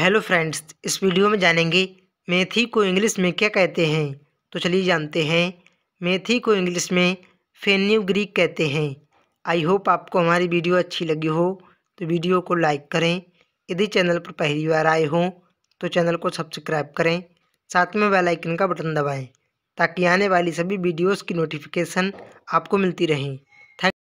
hello friends इस video में जानेंगे मेथी को इंग्लिश में क्या कहते हैं तो चलिए जानते हैं मेथी को इंग्लिश में फेन्यू ग्रीक कहते हैं आई होप आपको हमारी वीडियो अच्छी लगी हो तो वीडियो को लाइक करें यदि चैनल पर पहली बार आए हों तो चैनल को सब्सक्राइब करें साथ में बेल आइकन का बटन दबाएं ताकि आने वाली सभी वीडियोस की नोटिफिकेशन आपको मिलती रहें